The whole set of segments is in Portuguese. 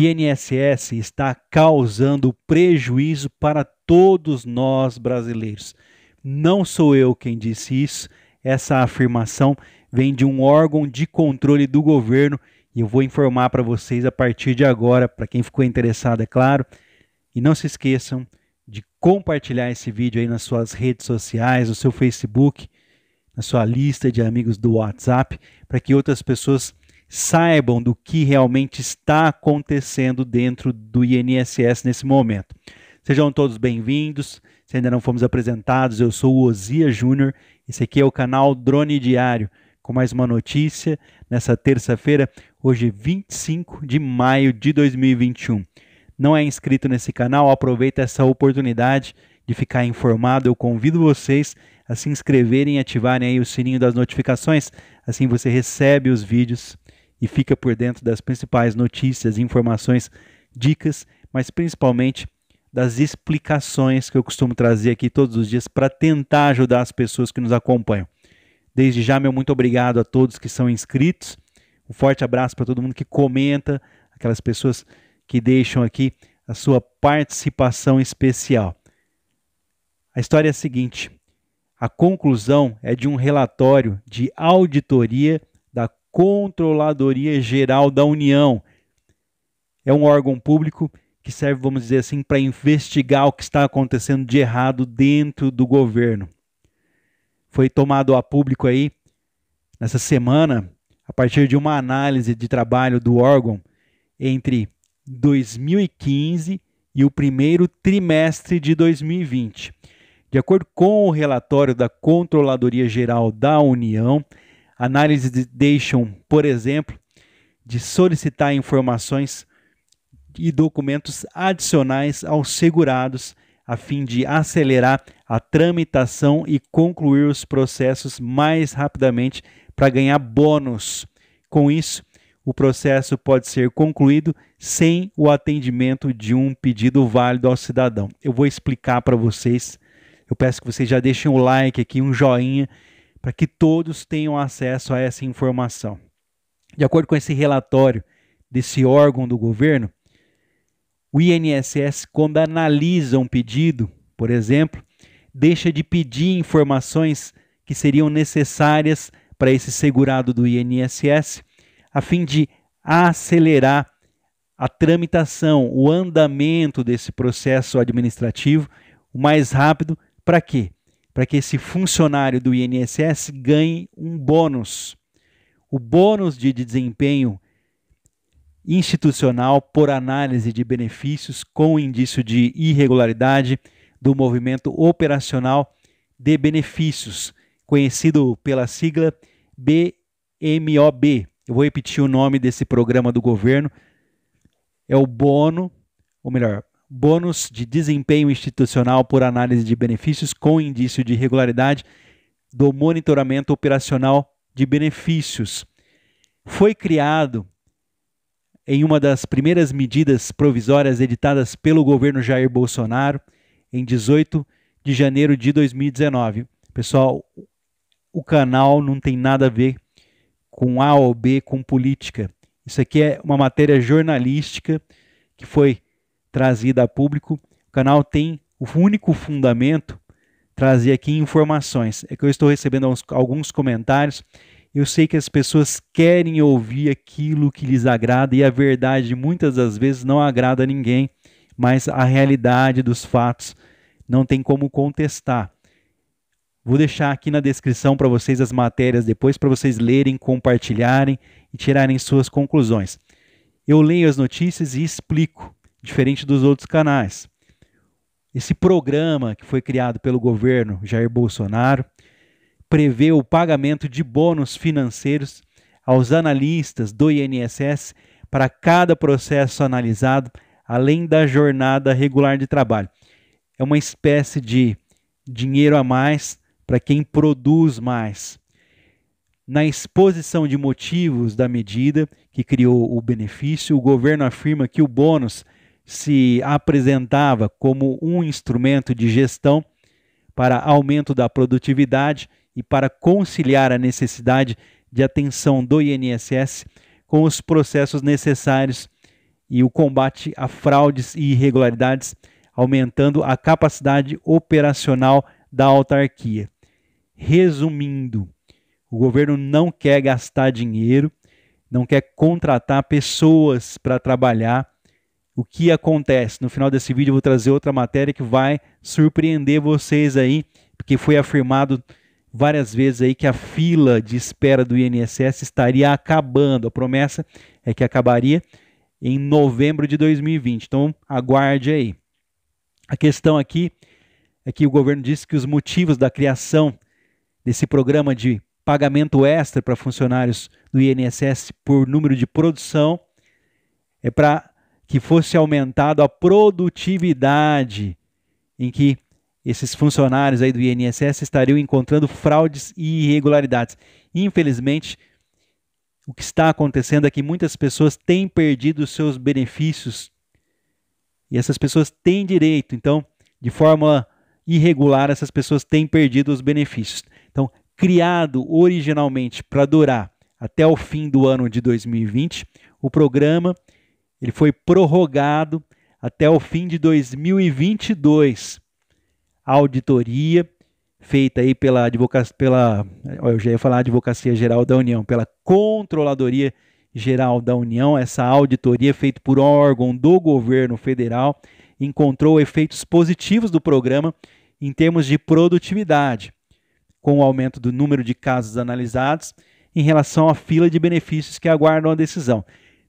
INSS está causando prejuízo para todos nós brasileiros. Não sou eu quem disse isso, essa afirmação vem de um órgão de controle do governo e eu vou informar para vocês a partir de agora, para quem ficou interessado, é claro. E não se esqueçam de compartilhar esse vídeo aí nas suas redes sociais, no seu Facebook, na sua lista de amigos do WhatsApp, para que outras pessoas saibam do que realmente está acontecendo dentro do INSS nesse momento. Sejam todos bem-vindos. Se ainda não fomos apresentados, eu sou o Ozia Júnior. Esse aqui é o canal Drone Diário, com mais uma notícia nessa terça-feira, hoje 25 de maio de 2021. Não é inscrito nesse canal, aproveita essa oportunidade de ficar informado. Eu convido vocês a se inscreverem e ativarem aí o sininho das notificações, assim você recebe os vídeos e fica por dentro das principais notícias, informações, dicas, mas principalmente das explicações que eu costumo trazer aqui todos os dias para tentar ajudar as pessoas que nos acompanham. Desde já, meu muito obrigado a todos que são inscritos. Um forte abraço para todo mundo que comenta, aquelas pessoas que deixam aqui a sua participação especial. A história é a seguinte: a conclusão é de um relatório de auditoria Controladoria Geral da União. É um órgão público que serve, vamos dizer assim, para investigar o que está acontecendo de errado dentro do governo. Foi tomado a público aí nessa semana, a partir de uma análise de trabalho do órgão entre 2015 e o primeiro trimestre de 2020. De acordo com o relatório da Controladoria Geral da União, Análises de deixam, por exemplo, de solicitar informações e documentos adicionais aos segurados a fim de acelerar a tramitação e concluir os processos mais rapidamente para ganhar bônus. Com isso, o processo pode ser concluído sem o atendimento de um pedido válido ao cidadão. Eu vou explicar para vocês. Eu peço que vocês já deixem o like aqui, um joinha para que todos tenham acesso a essa informação. De acordo com esse relatório desse órgão do governo, o INSS, quando analisa um pedido, por exemplo, deixa de pedir informações que seriam necessárias para esse segurado do INSS, a fim de acelerar a tramitação, o andamento desse processo administrativo o mais rápido, para quê? para que esse funcionário do INSS ganhe um bônus. O bônus de desempenho institucional por análise de benefícios com indício de irregularidade do movimento operacional de benefícios, conhecido pela sigla BMOB. Eu vou repetir o nome desse programa do governo. É o bônus, ou melhor, bônus de desempenho institucional por análise de benefícios com indício de irregularidade do monitoramento operacional de benefícios. Foi criado em uma das primeiras medidas provisórias editadas pelo governo Jair Bolsonaro em 18 de janeiro de 2019. Pessoal, o canal não tem nada a ver com A ou B, com política. Isso aqui é uma matéria jornalística que foi trazida a público. O canal tem o único fundamento trazer aqui informações. É que eu estou recebendo alguns comentários. Eu sei que as pessoas querem ouvir aquilo que lhes agrada e a verdade muitas das vezes não agrada a ninguém, mas a realidade dos fatos não tem como contestar. Vou deixar aqui na descrição para vocês as matérias depois para vocês lerem, compartilharem e tirarem suas conclusões. Eu leio as notícias e explico diferente dos outros canais. Esse programa que foi criado pelo governo Jair Bolsonaro prevê o pagamento de bônus financeiros aos analistas do INSS para cada processo analisado, além da jornada regular de trabalho. É uma espécie de dinheiro a mais para quem produz mais. Na exposição de motivos da medida que criou o benefício, o governo afirma que o bônus se apresentava como um instrumento de gestão para aumento da produtividade e para conciliar a necessidade de atenção do INSS com os processos necessários e o combate a fraudes e irregularidades, aumentando a capacidade operacional da autarquia. Resumindo, o governo não quer gastar dinheiro, não quer contratar pessoas para trabalhar o que acontece. No final desse vídeo eu vou trazer outra matéria que vai surpreender vocês aí, porque foi afirmado várias vezes aí que a fila de espera do INSS estaria acabando. A promessa é que acabaria em novembro de 2020. Então, aguarde aí. A questão aqui é que o governo disse que os motivos da criação desse programa de pagamento extra para funcionários do INSS por número de produção é para que fosse aumentado a produtividade em que esses funcionários aí do INSS estariam encontrando fraudes e irregularidades. Infelizmente, o que está acontecendo é que muitas pessoas têm perdido seus benefícios e essas pessoas têm direito. Então, de forma irregular, essas pessoas têm perdido os benefícios. Então, criado originalmente para durar até o fim do ano de 2020, o programa ele foi prorrogado até o fim de 2022. A auditoria feita aí pela advocacia, pela, eu já ia falar Advocacia Geral da União, pela Controladoria Geral da União, essa auditoria feita por órgão do governo federal encontrou efeitos positivos do programa em termos de produtividade, com o aumento do número de casos analisados em relação à fila de benefícios que aguardam a decisão.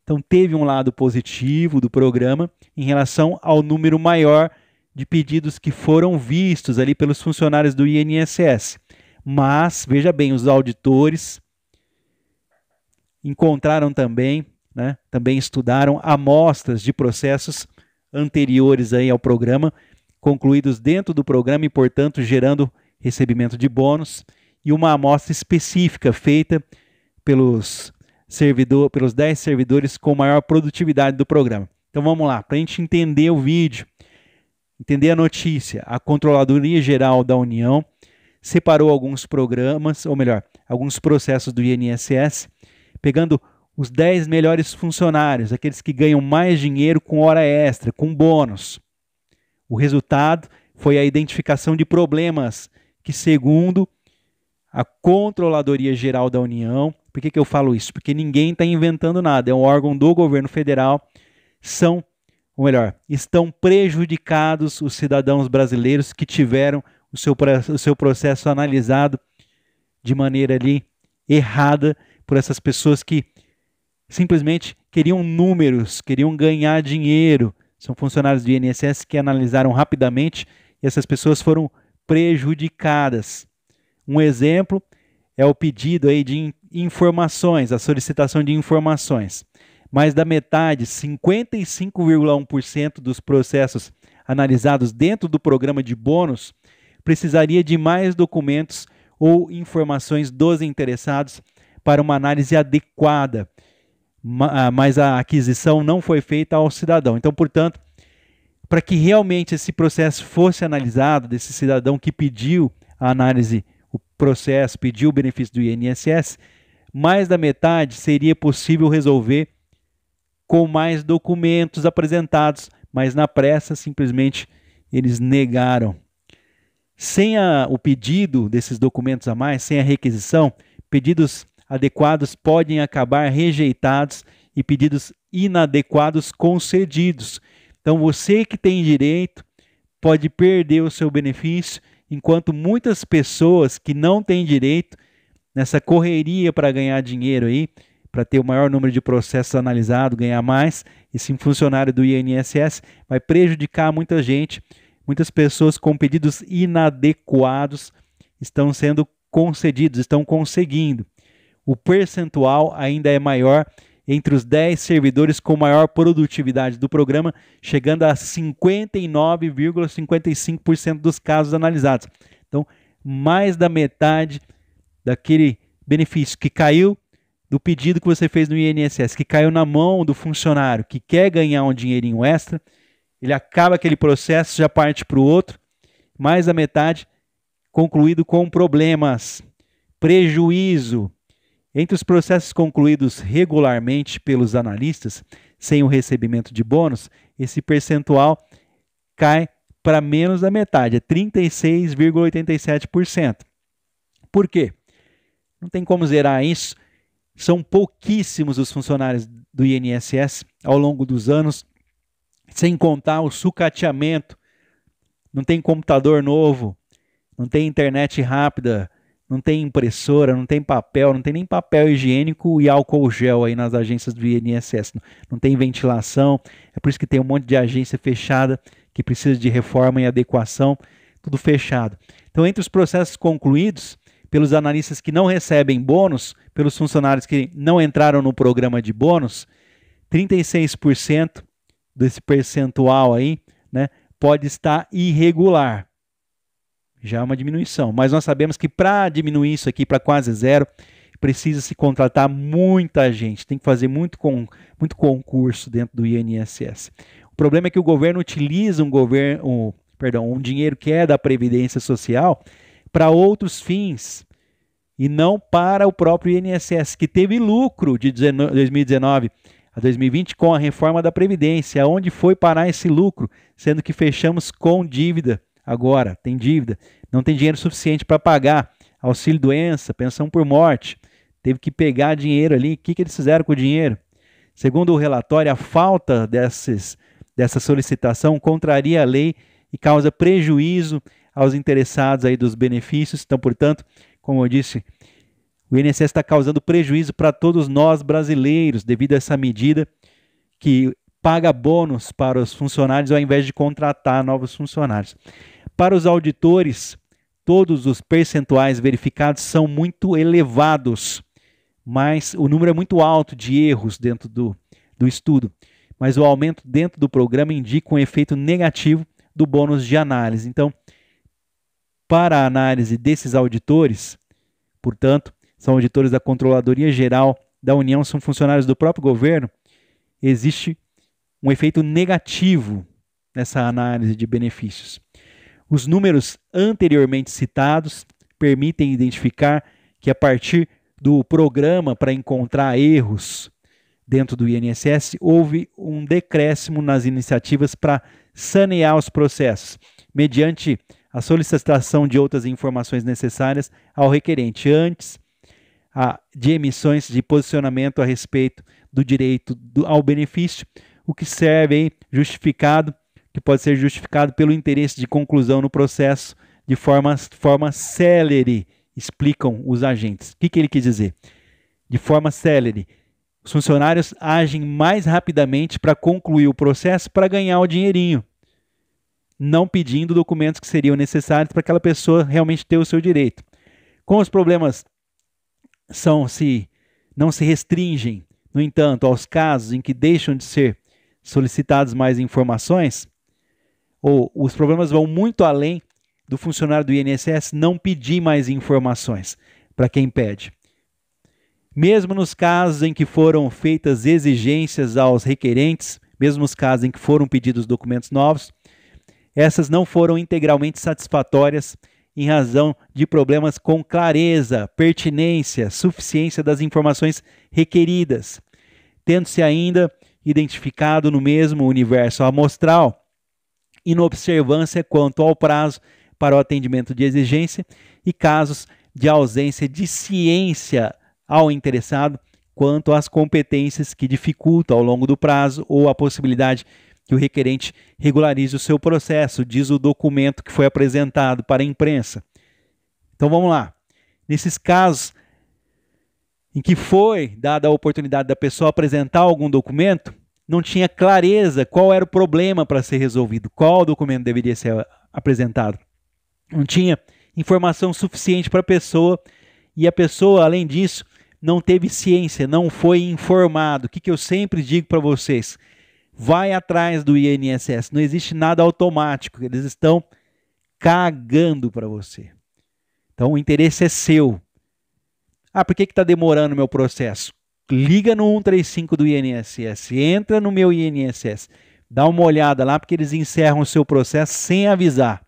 Então teve um lado positivo do programa em relação ao número maior de pedidos que foram vistos ali pelos funcionários do INSS. Mas, veja bem, os auditores encontraram também, né, também estudaram amostras de processos anteriores aí ao programa, concluídos dentro do programa e, portanto, gerando recebimento de bônus, e uma amostra específica feita pelos servidor, pelos 10 servidores com maior produtividade do programa. Então vamos lá, para a gente entender o vídeo, entender a notícia, a Controladoria Geral da União separou alguns programas, ou melhor, alguns processos do INSS, pegando os 10 melhores funcionários, aqueles que ganham mais dinheiro com hora extra, com bônus. O resultado foi a identificação de problemas que, segundo a Controladoria Geral da União, por que, que eu falo isso? Porque ninguém está inventando nada. É um órgão do governo federal. São, ou melhor, estão prejudicados os cidadãos brasileiros que tiveram o seu, o seu processo analisado de maneira ali errada por essas pessoas que simplesmente queriam números, queriam ganhar dinheiro. São funcionários do INSS que analisaram rapidamente e essas pessoas foram prejudicadas. Um exemplo é o pedido aí de informações, a solicitação de informações. Mais da metade, 55,1% dos processos analisados dentro do programa de bônus precisaria de mais documentos ou informações dos interessados para uma análise adequada, ah, mas a aquisição não foi feita ao cidadão. Então, portanto, para que realmente esse processo fosse analisado, desse cidadão que pediu a análise, o processo, pediu o benefício do INSS, mais da metade seria possível resolver com mais documentos apresentados, mas na pressa simplesmente eles negaram. Sem a, o pedido desses documentos a mais, sem a requisição, pedidos adequados podem acabar rejeitados e pedidos inadequados concedidos. Então você que tem direito pode perder o seu benefício, enquanto muitas pessoas que não têm direito nessa correria para ganhar dinheiro aí, para ter o maior número de processos analisados, ganhar mais, esse funcionário do INSS vai prejudicar muita gente, muitas pessoas com pedidos inadequados estão sendo concedidos, estão conseguindo. O percentual ainda é maior entre os 10 servidores com maior produtividade do programa, chegando a 59,55% dos casos analisados. Então, mais da metade daquele benefício que caiu do pedido que você fez no INSS, que caiu na mão do funcionário que quer ganhar um dinheirinho extra, ele acaba aquele processo, já parte para o outro, mais da metade concluído com problemas, prejuízo. Entre os processos concluídos regularmente pelos analistas, sem o recebimento de bônus, esse percentual cai para menos da metade, é 36,87%. Por quê? Não tem como zerar isso. São pouquíssimos os funcionários do INSS ao longo dos anos, sem contar o sucateamento. Não tem computador novo, não tem internet rápida, não tem impressora, não tem papel, não tem nem papel higiênico e álcool gel aí nas agências do INSS. Não, não tem ventilação, é por isso que tem um monte de agência fechada que precisa de reforma e adequação, tudo fechado. Então, entre os processos concluídos, pelos analistas que não recebem bônus, pelos funcionários que não entraram no programa de bônus, 36% desse percentual aí, né, pode estar irregular. Já é uma diminuição, mas nós sabemos que para diminuir isso aqui para quase zero, precisa se contratar muita gente, tem que fazer muito, com muito concurso dentro do INSS. O problema é que o governo utiliza um governo, um, perdão, um dinheiro que é da previdência social para outros fins e não para o próprio INSS, que teve lucro de 2019 a 2020 com a reforma da Previdência. Onde foi parar esse lucro? Sendo que fechamos com dívida agora, tem dívida, não tem dinheiro suficiente para pagar auxílio doença, pensão por morte. Teve que pegar dinheiro ali. O que, que eles fizeram com o dinheiro? Segundo o relatório, a falta desses, dessa solicitação contraria a lei e causa prejuízo aos interessados aí dos benefícios. Então, portanto, como eu disse, o INSS está causando prejuízo para todos nós brasileiros devido a essa medida que paga bônus para os funcionários ao invés de contratar novos funcionários. Para os auditores, todos os percentuais verificados são muito elevados, mas o número é muito alto de erros dentro do, do estudo. Mas o aumento dentro do programa indica um efeito negativo do bônus de análise. Então, para a análise desses auditores, portanto, são auditores da Controladoria Geral da União, são funcionários do próprio governo, existe um efeito negativo nessa análise de benefícios. Os números anteriormente citados permitem identificar que a partir do programa para encontrar erros dentro do INSS, houve um decréscimo nas iniciativas para sanear os processos, mediante a solicitação de outras informações necessárias ao requerente antes a, de emissões de posicionamento a respeito do direito do, ao benefício, o que serve hein, justificado, que pode ser justificado pelo interesse de conclusão no processo de forma, forma célere, explicam os agentes. O que, que ele quis dizer? De forma célere. Os funcionários agem mais rapidamente para concluir o processo para ganhar o dinheirinho não pedindo documentos que seriam necessários para aquela pessoa realmente ter o seu direito. Como os problemas são se não se restringem, no entanto, aos casos em que deixam de ser solicitadas mais informações, ou os problemas vão muito além do funcionário do INSS não pedir mais informações para quem pede. Mesmo nos casos em que foram feitas exigências aos requerentes, mesmo nos casos em que foram pedidos documentos novos, essas não foram integralmente satisfatórias em razão de problemas com clareza, pertinência, suficiência das informações requeridas, tendo-se ainda identificado no mesmo universo amostral inobservância quanto ao prazo para o atendimento de exigência e casos de ausência de ciência ao interessado quanto às competências que dificulta ao longo do prazo ou a possibilidade de que o requerente regularize o seu processo, diz o documento que foi apresentado para a imprensa. Então vamos lá. Nesses casos em que foi dada a oportunidade da pessoa apresentar algum documento, não tinha clareza qual era o problema para ser resolvido, qual documento deveria ser apresentado. Não tinha informação suficiente para a pessoa e a pessoa, além disso, não teve ciência, não foi informado. O que, que eu sempre digo para vocês? vai atrás do INSS. Não existe nada automático, eles estão cagando para você. Então o interesse é seu. Ah, por que está demorando o meu processo? Liga no 135 do INSS, entra no meu INSS, dá uma olhada lá, porque eles encerram o seu processo sem avisar.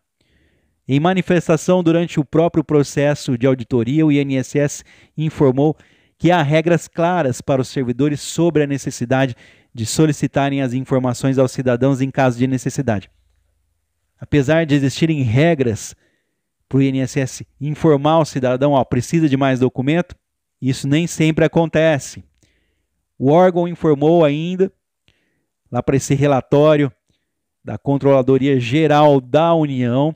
Em manifestação durante o próprio processo de auditoria, o INSS informou que há regras claras para os servidores sobre a necessidade de solicitarem as informações aos cidadãos em caso de necessidade. Apesar de existirem regras para o INSS informar o cidadão, ó, precisa de mais documento, isso nem sempre acontece. O órgão informou ainda, lá para esse relatório da Controladoria Geral da União,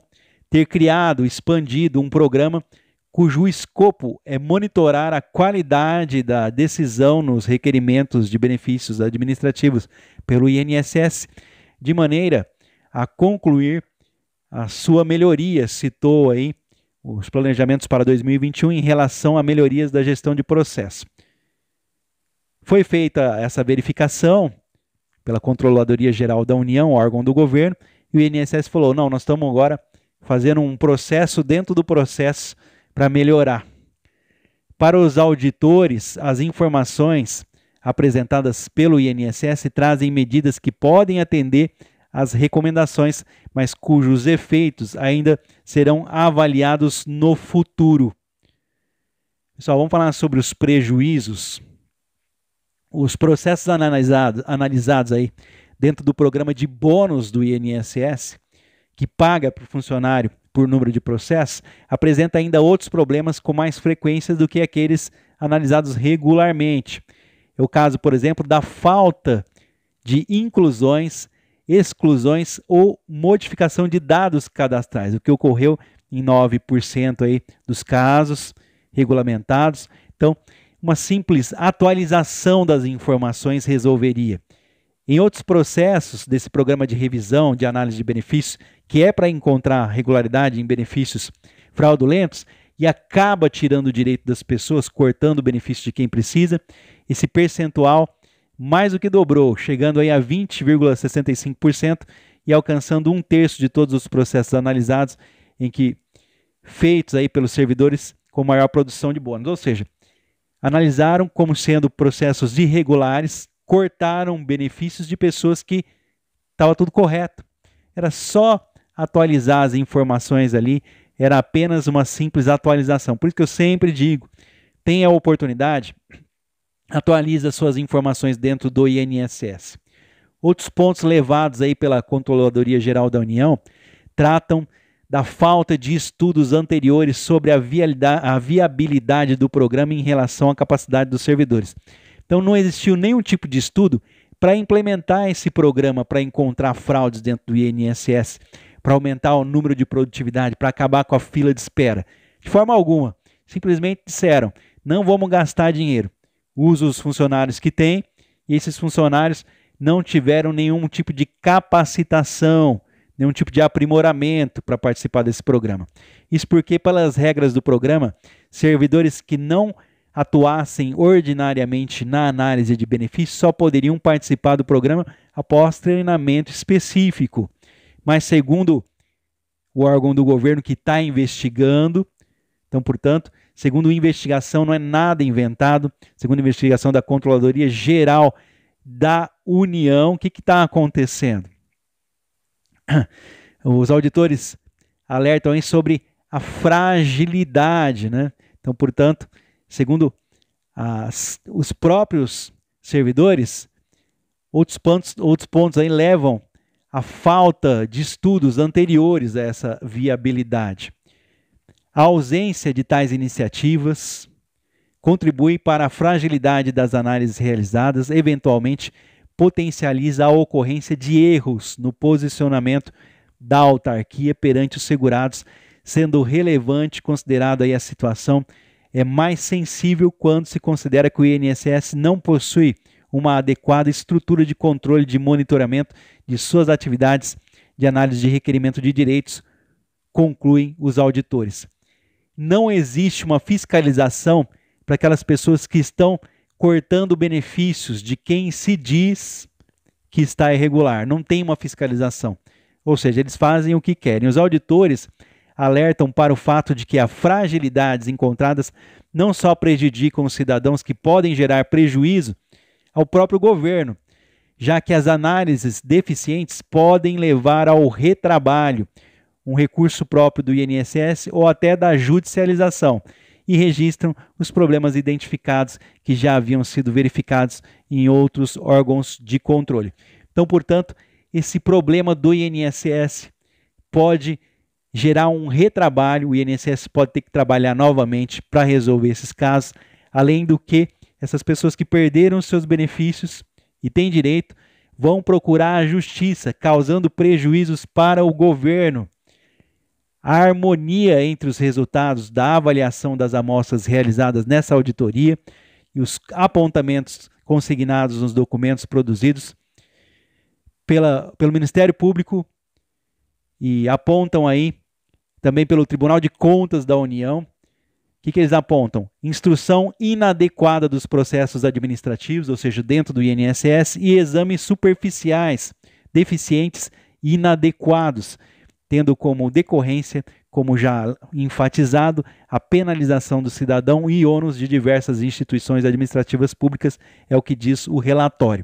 ter criado, expandido um programa cujo escopo é monitorar a qualidade da decisão nos requerimentos de benefícios administrativos pelo INSS, de maneira a concluir a sua melhoria, citou aí os planejamentos para 2021 em relação a melhorias da gestão de processo. Foi feita essa verificação pela Controladoria Geral da União, órgão do governo, e o INSS falou: "Não, nós estamos agora fazendo um processo dentro do processo para melhorar. Para os auditores, as informações apresentadas pelo INSS trazem medidas que podem atender às recomendações, mas cujos efeitos ainda serão avaliados no futuro. Pessoal, vamos falar sobre os prejuízos. Os processos analisados, analisados aí dentro do programa de bônus do INSS, que paga para o funcionário por número de processos, apresenta ainda outros problemas com mais frequência do que aqueles analisados regularmente. É o caso, por exemplo, da falta de inclusões, exclusões ou modificação de dados cadastrais, o que ocorreu em 9% aí dos casos regulamentados. Então, uma simples atualização das informações resolveria. Em outros processos desse programa de revisão de análise de benefícios, que é para encontrar regularidade em benefícios fraudulentos, e acaba tirando o direito das pessoas, cortando o benefício de quem precisa, esse percentual mais do que dobrou, chegando aí a 20,65% e alcançando um terço de todos os processos analisados em que feitos aí pelos servidores com maior produção de bônus. Ou seja, analisaram como sendo processos irregulares cortaram benefícios de pessoas que estava tudo correto. Era só atualizar as informações ali, era apenas uma simples atualização. Por isso que eu sempre digo, tem a oportunidade, atualiza suas informações dentro do INSS. Outros pontos levados aí pela Controladoria Geral da União tratam da falta de estudos anteriores sobre a, a viabilidade do programa em relação à capacidade dos servidores. Então não existiu nenhum tipo de estudo para implementar esse programa para encontrar fraudes dentro do INSS, para aumentar o número de produtividade, para acabar com a fila de espera. De forma alguma. Simplesmente disseram: não vamos gastar dinheiro. Usa os funcionários que tem e esses funcionários não tiveram nenhum tipo de capacitação, nenhum tipo de aprimoramento para participar desse programa. Isso porque, pelas regras do programa, servidores que não atuassem ordinariamente na análise de benefícios só poderiam participar do programa após treinamento específico. Mas, segundo o órgão do governo que está investigando, então, portanto, segundo investigação, não é nada inventado, segundo investigação da Controladoria Geral da União, o que está acontecendo? Os auditores alertam sobre a fragilidade, né? Então, portanto, segundo as, os próprios servidores, outros pontos, outros pontos aí levam à falta de estudos anteriores a essa viabilidade. A ausência de tais iniciativas contribui para a fragilidade das análises realizadas, eventualmente potencializa a ocorrência de erros no posicionamento da autarquia perante os segurados, sendo relevante considerada aí a situação é mais sensível quando se considera que o INSS não possui uma adequada estrutura de controle de monitoramento de suas atividades de análise de requerimento de direitos, concluem os auditores. Não existe uma fiscalização para aquelas pessoas que estão cortando benefícios de quem se diz que está irregular. Não tem uma fiscalização. Ou seja, eles fazem o que querem. Os auditores alertam para o fato de que as fragilidades encontradas não só prejudicam os cidadãos que podem gerar prejuízo ao próprio governo, já que as análises deficientes podem levar ao retrabalho, um recurso próprio do INSS ou até da judicialização, e registram os problemas identificados que já haviam sido verificados em outros órgãos de controle. Então, portanto, esse problema do INSS pode gerar um retrabalho, o INSS pode ter que trabalhar novamente para resolver esses casos, além do que essas pessoas que perderam seus benefícios e têm direito vão procurar a justiça, causando prejuízos para o governo. A harmonia entre os resultados da avaliação das amostras realizadas nessa auditoria e os apontamentos consignados nos documentos produzidos pela, pelo Ministério Público e apontam aí também pelo Tribunal de Contas da União. O que, que eles apontam? Instrução inadequada dos processos administrativos, ou seja, dentro do INSS, e exames superficiais, deficientes e inadequados, tendo como decorrência, como já enfatizado, a penalização do cidadão e ônus de diversas instituições administrativas públicas, é o que diz o relatório.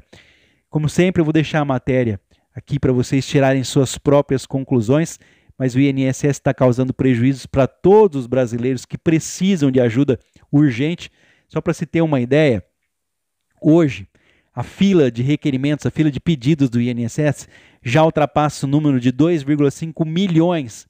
Como sempre, eu vou deixar a matéria aqui para vocês tirarem suas próprias conclusões mas o INSS está causando prejuízos para todos os brasileiros que precisam de ajuda urgente. Só para se ter uma ideia, hoje a fila de requerimentos, a fila de pedidos do INSS já ultrapassa o número de 2,5 milhões.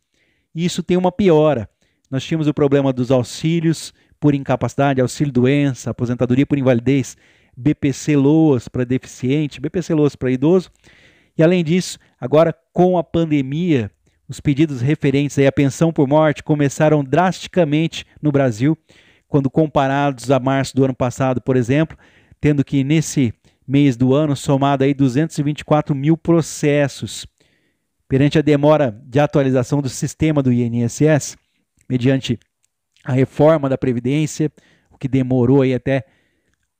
E isso tem uma piora. Nós tínhamos o problema dos auxílios por incapacidade, auxílio doença, aposentadoria por invalidez, BPC Loas para deficiente, BPC Loas para idoso. E além disso, agora com a pandemia, os pedidos referentes à pensão por morte começaram drasticamente no Brasil, quando comparados a março do ano passado, por exemplo, tendo que nesse mês do ano somado aí 224 mil processos. Perante a demora de atualização do sistema do INSS, mediante a reforma da Previdência, o que demorou aí até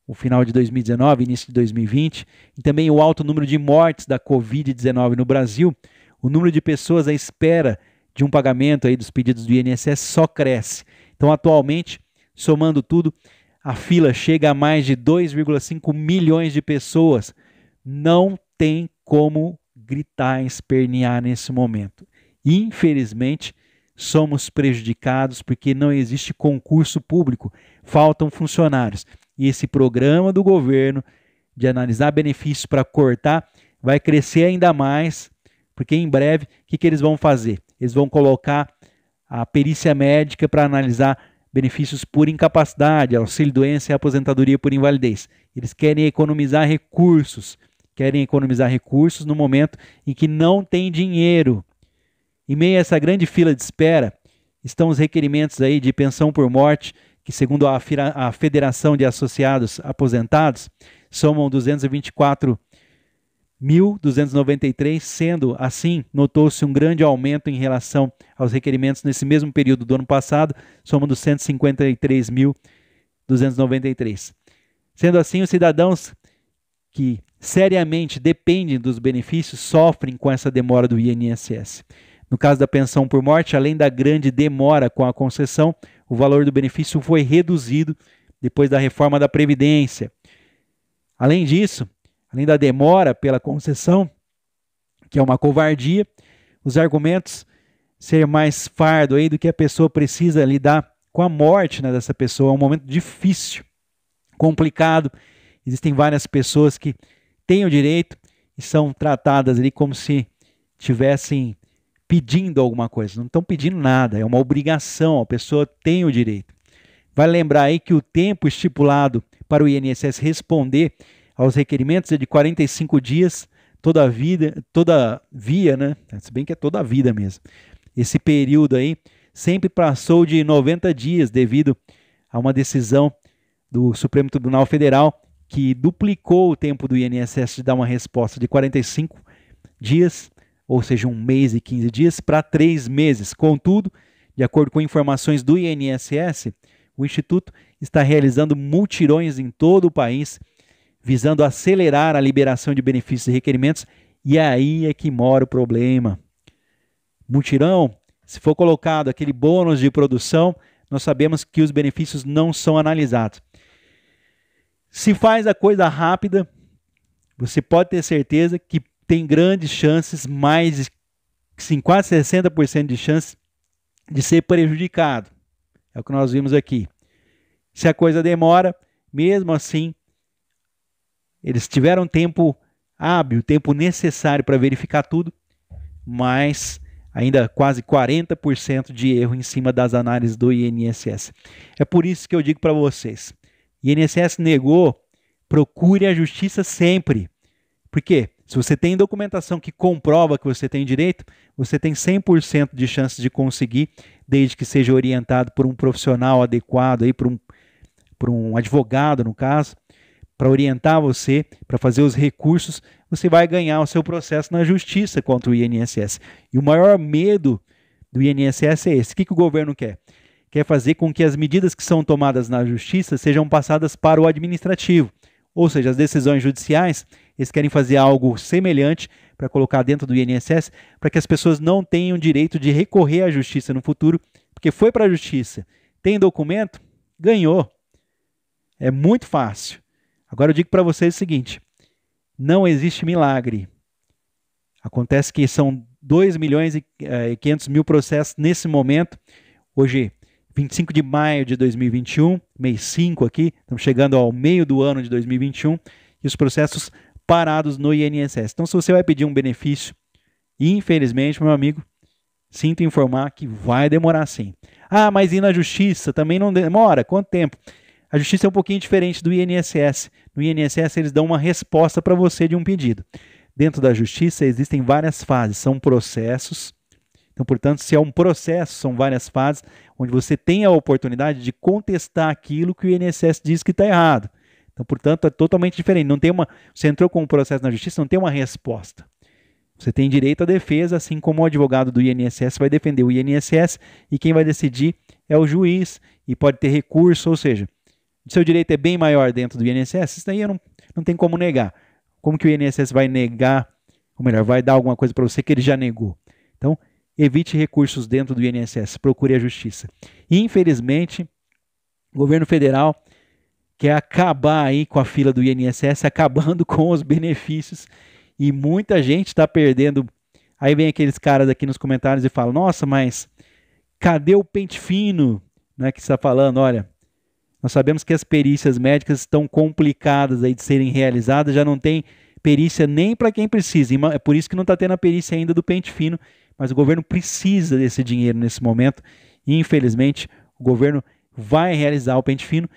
o final de 2019, início de 2020, e também o alto número de mortes da Covid-19 no Brasil, o número de pessoas à espera de um pagamento aí dos pedidos do INSS só cresce. Então, atualmente, somando tudo, a fila chega a mais de 2,5 milhões de pessoas. Não tem como gritar, espernear nesse momento. Infelizmente, somos prejudicados porque não existe concurso público, faltam funcionários. E esse programa do governo de analisar benefícios para cortar vai crescer ainda mais porque em breve, o que, que eles vão fazer? Eles vão colocar a perícia médica para analisar benefícios por incapacidade, auxílio-doença e aposentadoria por invalidez. Eles querem economizar recursos, querem economizar recursos no momento em que não tem dinheiro. Em meio a essa grande fila de espera, estão os requerimentos aí de pensão por morte, que segundo a, a Federação de Associados Aposentados, somam 224 1.293, sendo assim, notou-se um grande aumento em relação aos requerimentos nesse mesmo período do ano passado, somando 153.293. Sendo assim, os cidadãos que seriamente dependem dos benefícios sofrem com essa demora do INSS. No caso da pensão por morte, além da grande demora com a concessão, o valor do benefício foi reduzido depois da reforma da Previdência. Além disso, além da demora pela concessão, que é uma covardia, os argumentos ser mais fardo aí do que a pessoa precisa lidar com a morte né, dessa pessoa. É um momento difícil, complicado. Existem várias pessoas que têm o direito e são tratadas ali como se tivessem pedindo alguma coisa. Não estão pedindo nada, é uma obrigação, a pessoa tem o direito. Vai vale lembrar aí que o tempo estipulado para o INSS responder aos requerimentos é de 45 dias, toda a vida, toda via, né? Se bem que é toda a vida mesmo. Esse período aí sempre passou de 90 dias devido a uma decisão do Supremo Tribunal Federal que duplicou o tempo do INSS de dar uma resposta de 45 dias, ou seja, um mês e 15 dias, para três meses. Contudo, de acordo com informações do INSS, o Instituto está realizando multirões em todo o país visando acelerar a liberação de benefícios e requerimentos, e aí é que mora o problema. Mutirão, se for colocado aquele bônus de produção, nós sabemos que os benefícios não são analisados. Se faz a coisa rápida, você pode ter certeza que tem grandes chances, mais sim, quase 60% de chance de ser prejudicado. É o que nós vimos aqui. Se a coisa demora, mesmo assim, eles tiveram tempo hábil, tempo necessário para verificar tudo, mas ainda quase 40% de erro em cima das análises do INSS. É por isso que eu digo para vocês: INSS negou, procure a justiça sempre. Por quê? Se você tem documentação que comprova que você tem direito, você tem 100% de chances de conseguir, desde que seja orientado por um profissional adequado, aí, por, um, por um advogado, no caso, para orientar você, para fazer os recursos, você vai ganhar o seu processo na justiça contra o INSS. E o maior medo do INSS é esse. O que, que o governo quer? Quer fazer com que as medidas que são tomadas na justiça sejam passadas para o administrativo. Ou seja, as decisões judiciais, eles querem fazer algo semelhante para colocar dentro do INSS, para que as pessoas não tenham direito de recorrer à justiça no futuro, porque foi para a justiça, tem documento, ganhou. É muito fácil. Agora eu digo para vocês o seguinte: não existe milagre. Acontece que são 2 milhões e 500 eh, mil processos nesse momento. Hoje, 25 de maio de 2021, mês 5 aqui, estamos chegando ao meio do ano de 2021, e os processos parados no INSS. Então, se você vai pedir um benefício, infelizmente, meu amigo, sinto informar que vai demorar sim. Ah, mas e na justiça também não demora? Quanto tempo? A justiça é um pouquinho diferente do INSS. No INSS, eles dão uma resposta para você de um pedido. Dentro da justiça, existem várias fases, são processos. Então, portanto, se é um processo, são várias fases, onde você tem a oportunidade de contestar aquilo que o INSS diz que está errado. Então, portanto, é totalmente diferente. Não tem uma, você entrou com um processo na justiça, não tem uma resposta. Você tem direito à defesa, assim como o advogado do INSS vai defender o INSS e quem vai decidir é o juiz e pode ter recurso, ou seja, o seu direito é bem maior dentro do INSS, isso daí não, não tem como negar. Como que o INSS vai negar, ou melhor, vai dar alguma coisa para você que ele já negou? Então, evite recursos dentro do INSS, procure a justiça. E, infelizmente, o governo federal quer acabar aí com a fila do INSS, acabando com os benefícios. E muita gente está perdendo. Aí vem aqueles caras aqui nos comentários e falam: nossa, mas cadê o pente fino? Né, que está falando, olha, nós sabemos que as perícias médicas estão complicadas aí de serem realizadas, já não tem perícia nem para quem precisa. É por isso que não está tendo a perícia ainda do pente fino, mas o governo precisa desse dinheiro nesse momento. E infelizmente, o governo vai realizar o pente fino.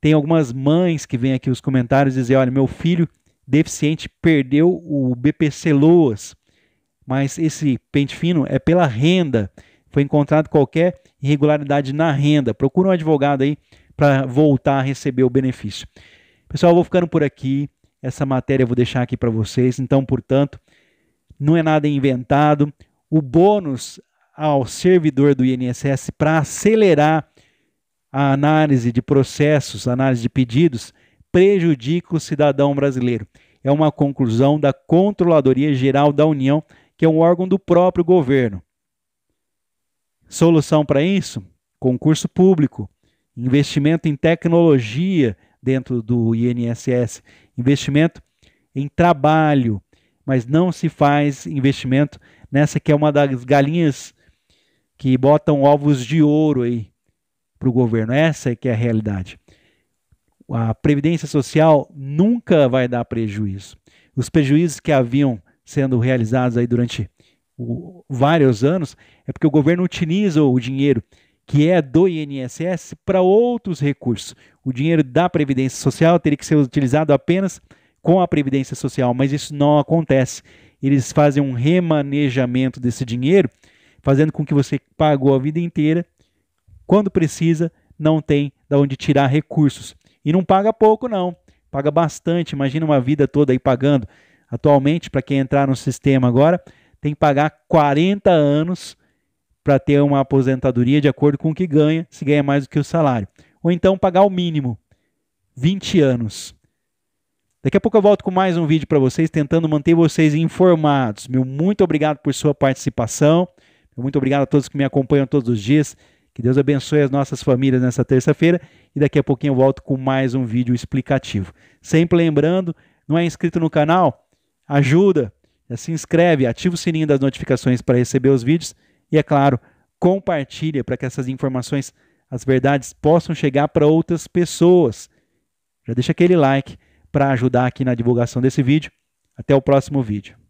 Tem algumas mães que vêm aqui os comentários dizer: olha, meu filho deficiente perdeu o BPC Loas, mas esse pente fino é pela renda. Foi encontrado qualquer irregularidade na renda. Procura um advogado aí para voltar a receber o benefício. Pessoal, eu vou ficando por aqui. Essa matéria eu vou deixar aqui para vocês. Então, portanto, não é nada inventado. O bônus ao servidor do INSS para acelerar a análise de processos, análise de pedidos, prejudica o cidadão brasileiro. É uma conclusão da Controladoria Geral da União, que é um órgão do próprio governo. Solução para isso? Concurso público investimento em tecnologia dentro do INSS, investimento em trabalho, mas não se faz investimento nessa que é uma das galinhas que botam ovos de ouro aí para o governo. Essa é que é a realidade. A previdência social nunca vai dar prejuízo. Os prejuízos que haviam sendo realizados aí durante o, vários anos é porque o governo utiliza o dinheiro que é do INSS, para outros recursos. O dinheiro da Previdência Social teria que ser utilizado apenas com a Previdência Social, mas isso não acontece. Eles fazem um remanejamento desse dinheiro, fazendo com que você pagou a vida inteira, quando precisa, não tem de onde tirar recursos. E não paga pouco, não. Paga bastante. Imagina uma vida toda aí pagando. Atualmente, para quem entrar no sistema agora, tem que pagar 40 anos para ter uma aposentadoria de acordo com o que ganha, se ganha mais do que o salário. Ou então pagar o mínimo, 20 anos. Daqui a pouco eu volto com mais um vídeo para vocês, tentando manter vocês informados. Meu muito obrigado por sua participação. muito obrigado a todos que me acompanham todos os dias. Que Deus abençoe as nossas famílias nessa terça-feira e daqui a pouquinho eu volto com mais um vídeo explicativo. Sempre lembrando, não é inscrito no canal? Ajuda, se inscreve, ativa o sininho das notificações para receber os vídeos e é claro, compartilha para que essas informações, as verdades possam chegar para outras pessoas. Já deixa aquele like para ajudar aqui na divulgação desse vídeo. Até o próximo vídeo.